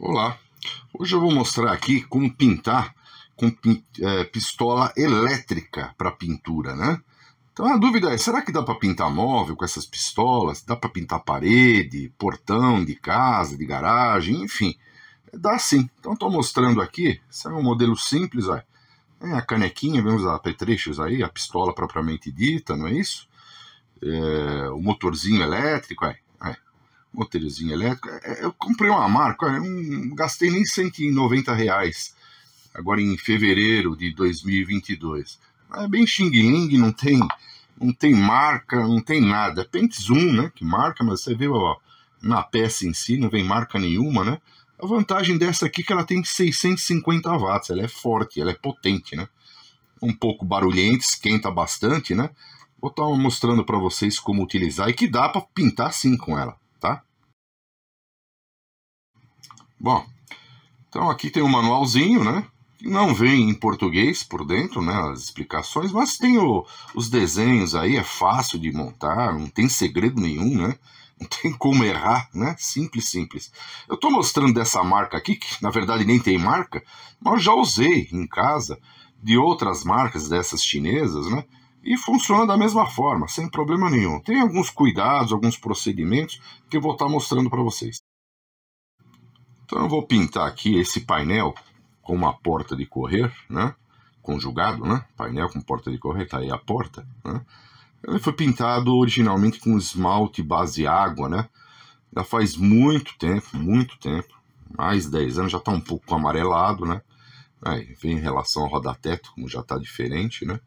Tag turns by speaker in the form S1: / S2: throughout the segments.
S1: Olá, hoje eu vou mostrar aqui como pintar com é, pistola elétrica para pintura, né? Então a dúvida é, será que dá para pintar móvel com essas pistolas? Dá para pintar parede, portão de casa, de garagem, enfim. Dá sim. Então estou mostrando aqui, esse é um modelo simples, ó. É a canequinha, vemos apetrechos aí, a pistola propriamente dita, não é isso? É, o motorzinho elétrico, é, Motelezinha elétrico. É, é, eu comprei uma marca, eu não gastei nem 190 reais agora em fevereiro de 2022. É bem xing-ling, não tem, não tem marca, não tem nada. Tem zoom, né, que marca, mas você vê ó, na peça em si, não vem marca nenhuma, né? A vantagem dessa aqui é que ela tem 650 watts, ela é forte, ela é potente, né? Um pouco barulhenta, esquenta bastante, né? Vou estar tá mostrando para vocês como utilizar e que dá para pintar sim com ela. Bom, então aqui tem um manualzinho, né? Não vem em português por dentro, né? As explicações, mas tem o, os desenhos aí, é fácil de montar, não tem segredo nenhum, né? Não tem como errar, né? Simples, simples. Eu estou mostrando dessa marca aqui, que na verdade nem tem marca, mas já usei em casa de outras marcas dessas chinesas, né? E funciona da mesma forma, sem problema nenhum. Tem alguns cuidados, alguns procedimentos que eu vou estar tá mostrando para vocês. Então eu vou pintar aqui esse painel com uma porta de correr, né? Conjugado, né? Painel com porta de correr, tá aí a porta, né? Ele foi pintado originalmente com esmalte base água, né? Já faz muito tempo, muito tempo, mais 10 anos, já tá um pouco amarelado, né? Aí, vem em relação ao roda-teto, como já tá diferente, né?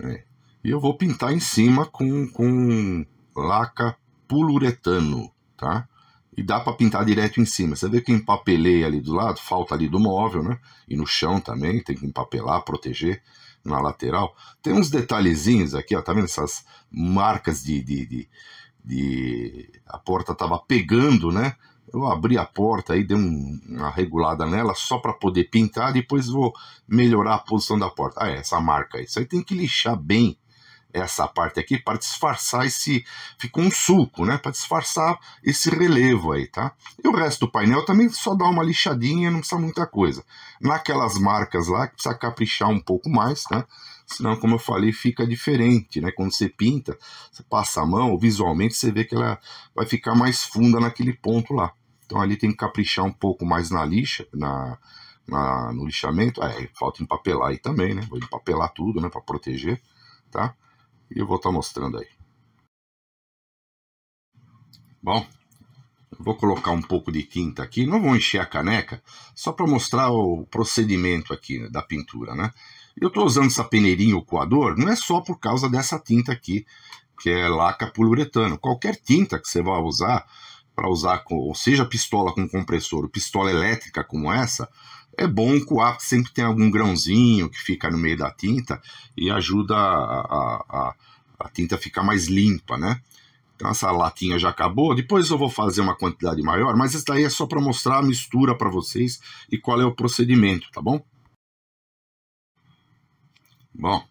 S1: É. E eu vou pintar em cima com, com laca puluretano, tá? e dá para pintar direto em cima. Você vê que empapelei ali do lado, falta ali do móvel, né? E no chão também, tem que empapelar, proteger na lateral. Tem uns detalhezinhos aqui, ó, tá vendo essas marcas de... de, de, de... a porta tava pegando, né? Eu abri a porta aí, dei um, uma regulada nela só para poder pintar, depois vou melhorar a posição da porta. Ah, é, essa marca aí. Isso aí tem que lixar bem essa parte aqui para disfarçar esse. Ficou um sulco, né? Para disfarçar esse relevo aí, tá? E o resto do painel também só dá uma lixadinha, não precisa muita coisa. Naquelas marcas lá que precisa caprichar um pouco mais, né? Senão, como eu falei, fica diferente, né? Quando você pinta, você passa a mão, visualmente você vê que ela vai ficar mais funda naquele ponto lá. Então ali tem que caprichar um pouco mais na lixa, na, na no lixamento. É, falta empapelar aí também, né? Vou empapelar tudo, né? Para proteger, tá? e eu vou estar tá mostrando aí. Bom, vou colocar um pouco de tinta aqui, não vou encher a caneca, só para mostrar o procedimento aqui da pintura, né? Eu estou usando essa peneirinha ou coador, não é só por causa dessa tinta aqui, que é laca poliuretano. Qualquer tinta que você vá usar, para usar, com, ou seja, pistola com compressor, ou pistola elétrica como essa, é bom coar, sempre tem algum grãozinho que fica no meio da tinta e ajuda a, a, a, a tinta ficar mais limpa, né? Então essa latinha já acabou, depois eu vou fazer uma quantidade maior, mas isso daí é só para mostrar a mistura para vocês e qual é o procedimento, tá bom? Bom,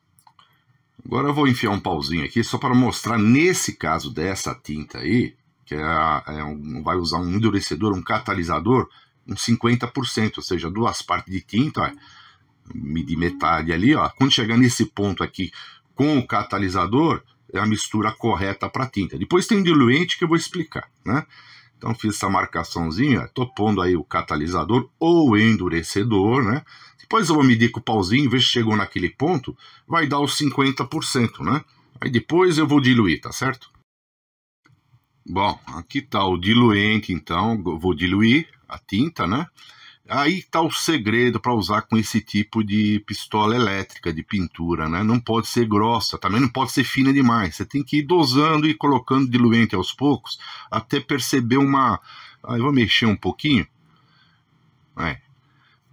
S1: agora eu vou enfiar um pauzinho aqui só para mostrar nesse caso dessa tinta aí, que é, é um, vai usar um endurecedor, um catalisador, 50%, ou seja, duas partes de tinta, medir metade ali, ó. Quando chegar nesse ponto aqui com o catalisador, é a mistura correta para tinta. Depois tem um diluente que eu vou explicar, né? Então fiz essa marcaçãozinha, tô pondo aí o catalisador ou endurecedor, né? Depois eu vou medir com o pauzinho, ver se chegou naquele ponto, vai dar os 50%, né? Aí depois eu vou diluir, tá certo? Bom, aqui está o diluente, então, vou diluir a tinta, né? Aí está o segredo para usar com esse tipo de pistola elétrica de pintura, né? Não pode ser grossa, também não pode ser fina demais. Você tem que ir dosando e colocando diluente aos poucos até perceber uma. Aí ah, eu vou mexer um pouquinho. É.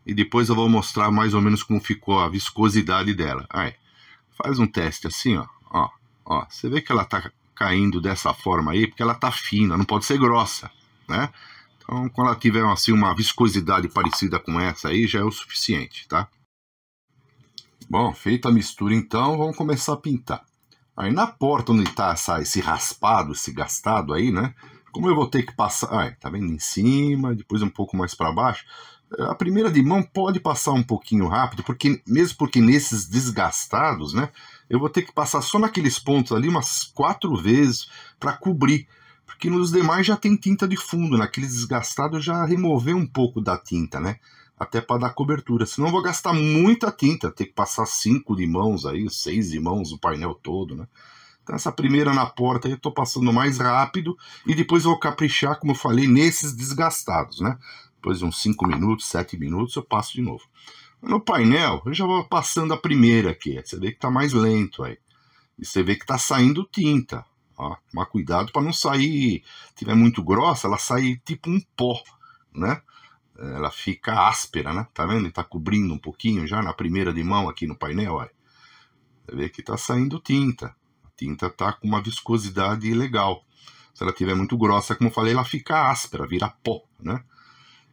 S1: E depois eu vou mostrar mais ou menos como ficou a viscosidade dela. Aí. Faz um teste assim, ó. Ó, ó. Você vê que ela tá caindo dessa forma aí, porque ela tá fina, não pode ser grossa, né? Então, quando ela tiver assim uma viscosidade parecida com essa aí, já é o suficiente, tá? Bom, feita a mistura então, vamos começar a pintar. Aí na porta onde está esse raspado, esse gastado aí, né? Como eu vou ter que passar, ah, tá vendo em cima, depois um pouco mais para baixo, a primeira de mão pode passar um pouquinho rápido, porque mesmo porque nesses desgastados, né, eu vou ter que passar só naqueles pontos ali umas quatro vezes para cobrir, porque nos demais já tem tinta de fundo, naqueles desgastados já removeu um pouco da tinta, né? Até para dar cobertura, senão eu vou gastar muita tinta, ter que passar cinco limões aí, seis limões, o painel todo, né? Então essa primeira na porta eu estou passando mais rápido e depois eu vou caprichar, como eu falei, nesses desgastados, né? Depois de uns cinco minutos, sete minutos eu passo de novo. No painel, eu já vou passando a primeira aqui. Você vê que está mais lento aí. E você vê que está saindo tinta. Ó, tomar cuidado para não sair. Se tiver muito grossa, ela sai tipo um pó, né? Ela fica áspera, né? Tá vendo? Está cobrindo um pouquinho já na primeira de mão aqui no painel. aí Você vê que está saindo tinta. A tinta está com uma viscosidade legal. Se ela tiver muito grossa, como eu falei, ela fica áspera, vira pó, né?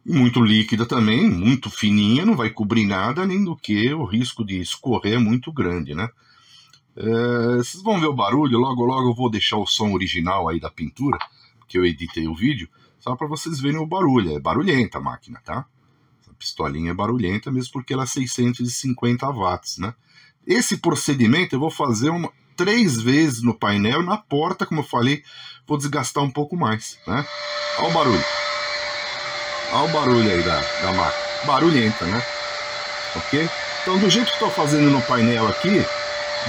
S1: muito líquida também, muito fininha, não vai cobrir nada, além do que o risco de escorrer é muito grande, né? É, vocês vão ver o barulho, logo logo eu vou deixar o som original aí da pintura, que eu editei o vídeo, só para vocês verem o barulho, é barulhenta a máquina, tá? Essa pistolinha é barulhenta mesmo porque ela é 650 watts, né? Esse procedimento eu vou fazer uma, três vezes no painel, na porta, como eu falei, vou desgastar um pouco mais, né? Olha o barulho. Olha o barulho aí da, da máquina. Barulhenta, né? Ok? Então, do jeito que estou fazendo no painel aqui,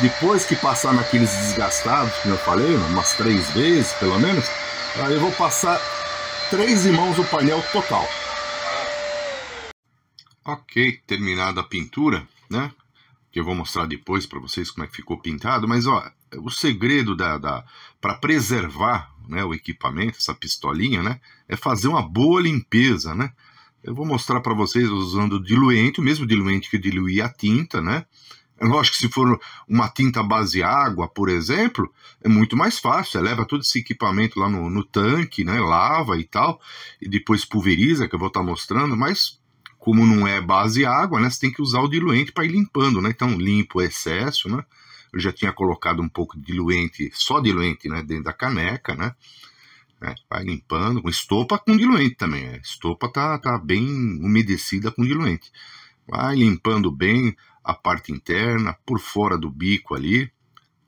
S1: depois que passar naqueles desgastados, como eu falei, umas três vezes pelo menos, aí eu vou passar três mãos o painel total. Ok, terminada a pintura, né? que eu vou mostrar depois para vocês como é que ficou pintado, mas ó, o segredo da, da para preservar né, o equipamento, essa pistolinha, né, é fazer uma boa limpeza, né? Eu vou mostrar para vocês usando diluente, o mesmo diluente que dilui a tinta, né? Lógico que se for uma tinta base água, por exemplo, é muito mais fácil. Você leva todo esse equipamento lá no, no tanque, né? Lava e tal, e depois pulveriza, que eu vou estar tá mostrando, mas como não é base água, né, você tem que usar o diluente para ir limpando, né? Então, limpa o excesso, né? Eu já tinha colocado um pouco de diluente, só diluente, né, dentro da caneca, né? É, vai limpando, com estopa com diluente também. É. Estopa tá, tá bem umedecida com diluente. Vai limpando bem a parte interna, por fora do bico ali.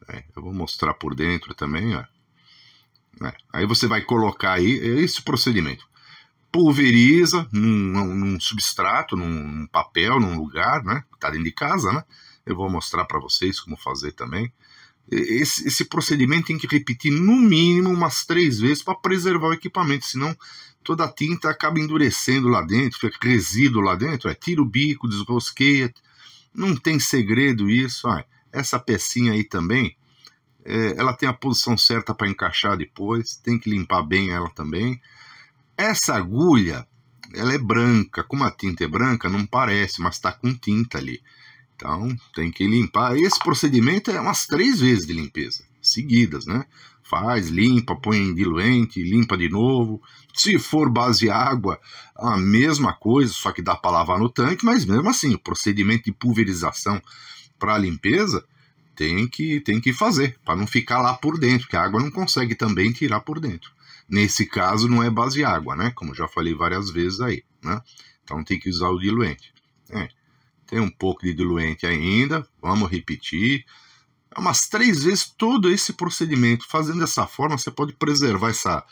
S1: É, eu vou mostrar por dentro também, ó. É, aí você vai colocar aí é esse procedimento pulveriza num, num, num substrato, num, num, papel, num lugar, né? Tá dentro de casa, né? Eu vou mostrar para vocês como fazer também. Esse, esse, procedimento tem que repetir no mínimo umas três vezes para preservar o equipamento, senão toda a tinta acaba endurecendo lá dentro, fica resíduo lá dentro. É, tira o bico, desrosqueia. Não tem segredo isso. essa pecinha aí também, é, ela tem a posição certa para encaixar depois, tem que limpar bem ela também. Essa agulha, ela é branca. Como a tinta é branca, não parece, mas está com tinta ali. Então, tem que limpar. Esse procedimento é umas três vezes de limpeza, seguidas, né? Faz, limpa, põe em diluente, limpa de novo. Se for base água, a mesma coisa, só que dá para lavar no tanque, mas mesmo assim, o procedimento de pulverização para limpeza tem que, tem que fazer, para não ficar lá por dentro, que a água não consegue também tirar por dentro. Nesse caso, não é base água, né? Como já falei várias vezes aí, né? Então tem que usar o diluente. É. Tem um pouco de diluente ainda, vamos repetir. É umas três vezes todo esse procedimento. Fazendo dessa forma, você pode preservar essa,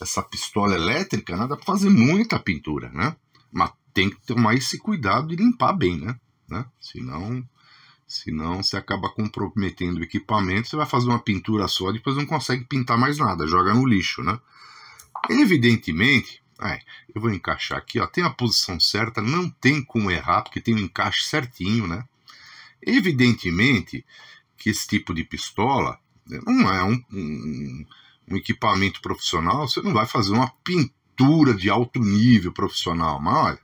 S1: essa pistola elétrica, né? dá para fazer muita pintura, né? Mas tem que tomar esse cuidado de limpar bem, né? né? Senão Senão você acaba comprometendo o equipamento, você vai fazer uma pintura só, e depois não consegue pintar mais nada, joga no lixo, né? Evidentemente, é, eu vou encaixar aqui, ó, tem a posição certa, não tem como errar, porque tem um encaixe certinho, né? Evidentemente que esse tipo de pistola né, não é um, um, um equipamento profissional, você não vai fazer uma pintura de alto nível profissional, mas olha,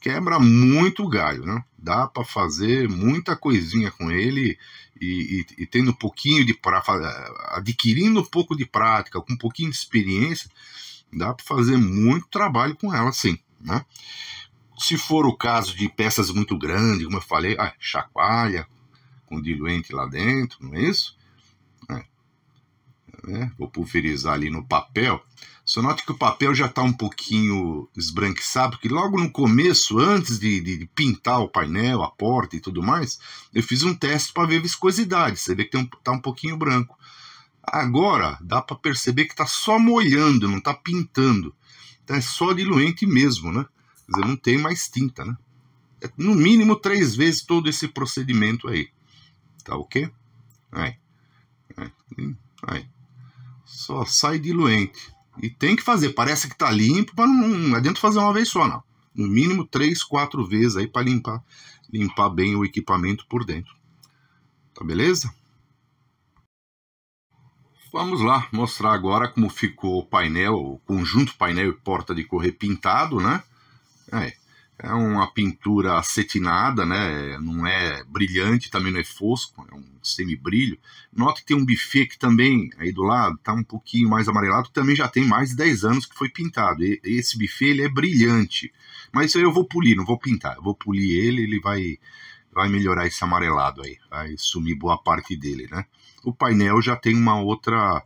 S1: quebra muito galho, né? Dá para fazer muita coisinha com ele e, e, e tendo um pouquinho de prática, adquirindo um pouco de prática, com um pouquinho de experiência, dá para fazer muito trabalho com ela, sim, né? Se for o caso de peças muito grandes, como eu falei, ah, chacoalha com diluente lá dentro, não é isso? É. É, vou pulverizar ali no papel só note que o papel já está um pouquinho esbranquiçado, porque logo no começo, antes de, de, pintar o painel, a porta e tudo mais, eu fiz um teste para ver a viscosidade. Você vê que está um, tá um pouquinho branco. Agora dá para perceber que está só molhando, não está pintando. Então é só diluente mesmo, né? Quer dizer, não tem mais tinta, né? É no mínimo três vezes todo esse procedimento aí. Tá ok? Aí. Aí. aí. Só sai diluente. E tem que fazer. Parece que tá limpo, mas não, não adianta fazer uma vez só, não. No mínimo três, quatro vezes aí para limpar, limpar bem o equipamento por dentro. Tá beleza? Vamos lá mostrar agora como ficou o painel, o conjunto painel e porta de correr pintado, né? aí é uma pintura acetinada, né? Não é brilhante, também não é fosco, é um semibrilho. Nota que tem um buffet que também, aí do lado, tá um pouquinho mais amarelado, que também já tem mais de 10 anos que foi pintado. E esse buffet, ele é brilhante. Mas isso aí eu vou polir, não vou pintar. Eu vou polir ele, ele vai, vai melhorar esse amarelado aí. Vai sumir boa parte dele, né? O painel já tem uma outra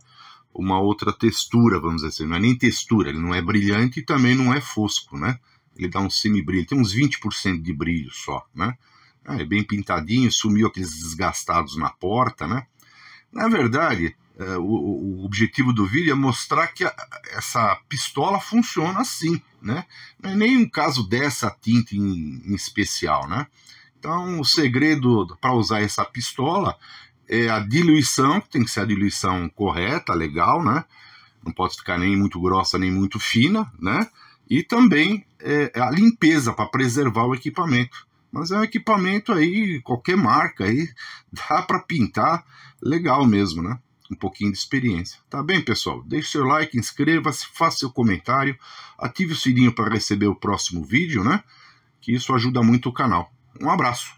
S1: uma outra textura, vamos dizer assim. Não é nem textura, ele não é brilhante e também não é fosco, né? ele dá um semi-brilho, tem uns 20% de brilho só, né? Ah, é bem pintadinho, sumiu aqueles desgastados na porta, né? Na verdade, é, o, o, objetivo do vídeo é mostrar que a, essa pistola funciona assim, né? Não é nem um caso dessa tinta em, em especial, né? Então, o segredo para usar essa pistola é a diluição, que tem que ser a diluição correta, legal, né? Não pode ficar nem muito grossa nem muito fina, né? e também é, é a limpeza para preservar o equipamento. Mas é um equipamento aí, qualquer marca aí, dá para pintar legal mesmo, né? Um pouquinho de experiência. Tá bem, pessoal? Deixe seu like, inscreva-se, faça seu comentário, ative o sininho para receber o próximo vídeo, né? Que isso ajuda muito o canal. Um abraço!